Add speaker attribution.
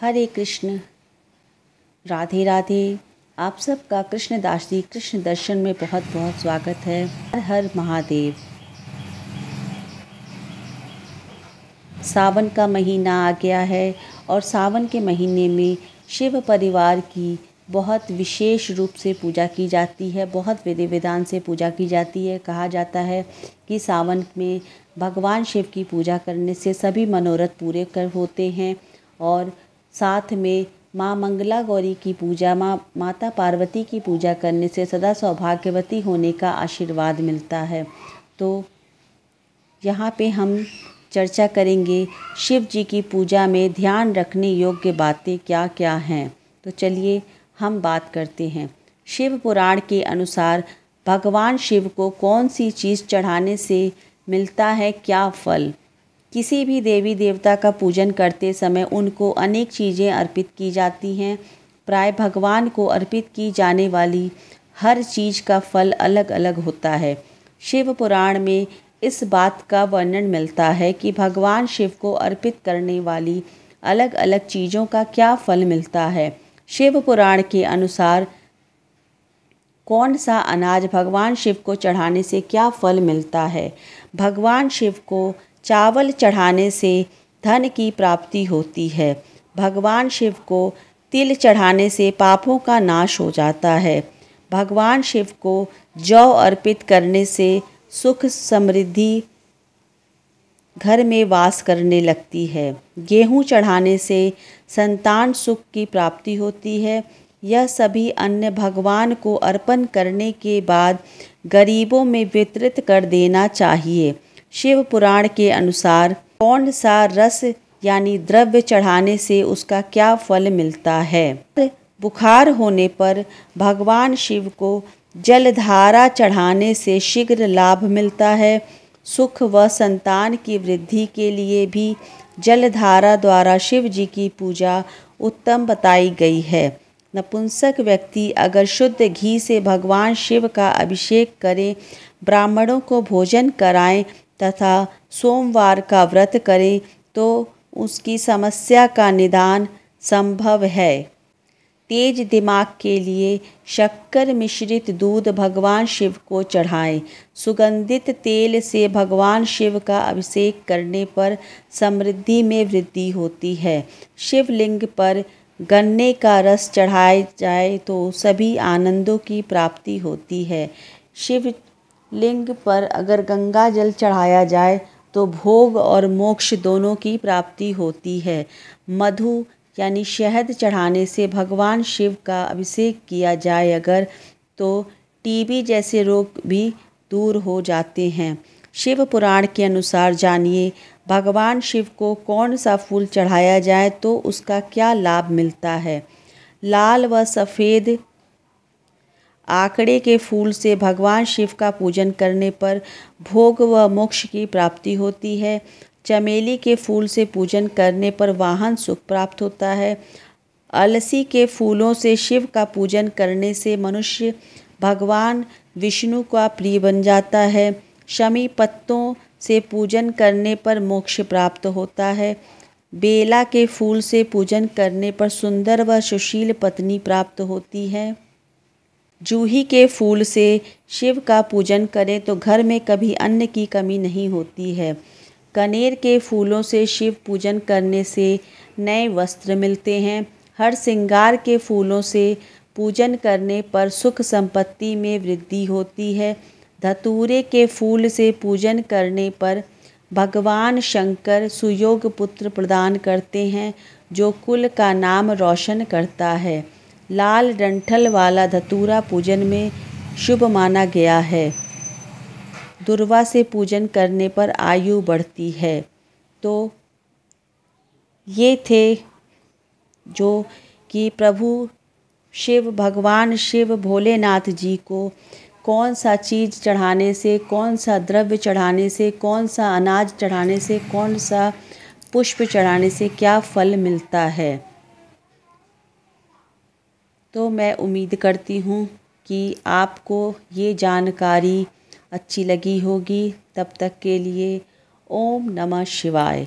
Speaker 1: हरे कृष्ण राधे राधे आप सबका कृष्णदास जी कृष्ण दर्शन में बहुत बहुत स्वागत है हर हर महादेव सावन का महीना आ गया है और सावन के महीने में शिव परिवार की बहुत विशेष रूप से पूजा की जाती है बहुत विधि विधान से पूजा की जाती है कहा जाता है कि सावन में भगवान शिव की पूजा करने से सभी मनोरथ पूरे कर होते हैं और साथ में माँ मंगला गौरी की पूजा माँ माता पार्वती की पूजा करने से सदा सौभाग्यवती होने का आशीर्वाद मिलता है तो यहाँ पे हम चर्चा करेंगे शिव जी की पूजा में ध्यान रखने योग्य बातें क्या क्या हैं तो चलिए हम बात करते हैं शिव पुराण के अनुसार भगवान शिव को कौन सी चीज़ चढ़ाने से मिलता है क्या फल किसी भी देवी देवता का पूजन करते समय उनको अनेक चीज़ें अर्पित की जाती हैं प्राय भगवान को अर्पित की जाने वाली हर चीज़ का फल अलग अलग होता है शिव पुराण में इस बात का वर्णन मिलता है कि भगवान शिव को अर्पित करने वाली अलग अलग चीज़ों का क्या फल मिलता है शिव पुराण के अनुसार कौन सा अनाज भगवान शिव को चढ़ाने से क्या फल मिलता है भगवान शिव को चावल चढ़ाने से धन की प्राप्ति होती है भगवान शिव को तिल चढ़ाने से पापों का नाश हो जाता है भगवान शिव को जौ अर्पित करने से सुख समृद्धि घर में वास करने लगती है गेहूं चढ़ाने से संतान सुख की प्राप्ति होती है यह सभी अन्य भगवान को अर्पण करने के बाद गरीबों में वितरित कर देना चाहिए शिव पुराण के अनुसार कौन सा रस यानी द्रव्य चढ़ाने से उसका क्या फल मिलता है बुखार होने पर भगवान शिव को जलधारा चढ़ाने से शीघ्र लाभ मिलता है सुख व संतान की वृद्धि के लिए भी जलधारा द्वारा शिव जी की पूजा उत्तम बताई गई है नपुंसक व्यक्ति अगर शुद्ध घी से भगवान शिव का अभिषेक करें ब्राह्मणों को भोजन कराएं तथा सोमवार का व्रत करें तो उसकी समस्या का निदान संभव है तेज दिमाग के लिए शक्कर मिश्रित दूध भगवान शिव को चढ़ाएं सुगंधित तेल से भगवान शिव का अभिषेक करने पर समृद्धि में वृद्धि होती है शिवलिंग पर गन्ने का रस चढ़ाया जाए तो सभी आनंदों की प्राप्ति होती है शिव लिंग पर अगर गंगा जल चढ़ाया जाए तो भोग और मोक्ष दोनों की प्राप्ति होती है मधु यानी शहद चढ़ाने से भगवान शिव का अभिषेक किया जाए अगर तो टीबी जैसे रोग भी दूर हो जाते हैं शिव पुराण के अनुसार जानिए भगवान शिव को कौन सा फूल चढ़ाया जाए तो उसका क्या लाभ मिलता है लाल व सफ़ेद आंकड़े के फूल से भगवान शिव का पूजन करने पर भोग व मोक्ष की प्राप्ति होती है चमेली के फूल से पूजन करने पर वाहन सुख प्राप्त होता है अलसी के फूलों से शिव का पूजन करने से मनुष्य भगवान विष्णु का प्रिय बन जाता है शमी पत्तों से पूजन करने पर मोक्ष प्राप्त होता है बेला के फूल से पूजन करने पर सुंदर व सुशील पत्नी प्राप्त होती है जूही के फूल से शिव का पूजन करें तो घर में कभी अन्न की कमी नहीं होती है कनेर के फूलों से शिव पूजन करने से नए वस्त्र मिलते हैं हर श्रृंगार के फूलों से पूजन करने पर सुख संपत्ति में वृद्धि होती है धतूरे के फूल से पूजन करने पर भगवान शंकर सुयोग पुत्र प्रदान करते हैं जो कुल का नाम रोशन करता है लाल डंठल वाला धतूरा पूजन में शुभ माना गया है दुर्वा से पूजन करने पर आयु बढ़ती है तो ये थे जो कि प्रभु शिव भगवान शिव भोलेनाथ जी को कौन सा चीज़ चढ़ाने से कौन सा द्रव्य चढ़ाने से कौन सा अनाज चढ़ाने से कौन सा पुष्प चढ़ाने से क्या फल मिलता है तो मैं उम्मीद करती हूँ कि आपको ये जानकारी अच्छी लगी होगी तब तक के लिए ओम नमः शिवाय